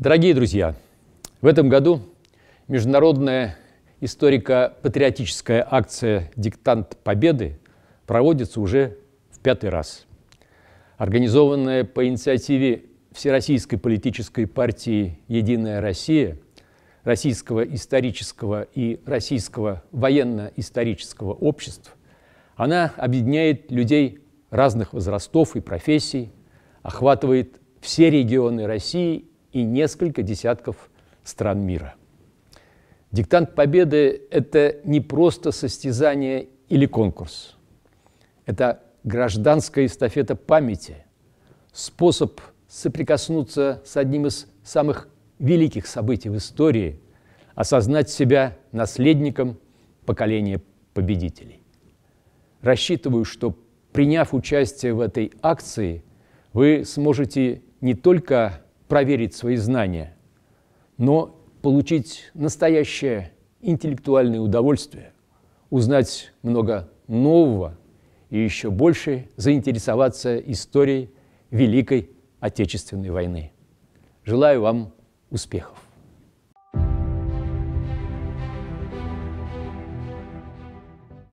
Дорогие друзья, в этом году международная историко-патриотическая акция «Диктант Победы» проводится уже в пятый раз. Организованная по инициативе Всероссийской политической партии «Единая Россия», Российского исторического и Российского военно-исторического общества, она объединяет людей разных возрастов и профессий, охватывает все регионы России и несколько десятков стран мира. Диктант победы – это не просто состязание или конкурс. Это гражданская эстафета памяти, способ соприкоснуться с одним из самых великих событий в истории, осознать себя наследником поколения победителей. Рассчитываю, что приняв участие в этой акции, вы сможете не только проверить свои знания, но получить настоящее интеллектуальное удовольствие, узнать много нового и еще больше заинтересоваться историей Великой Отечественной войны. Желаю вам успехов!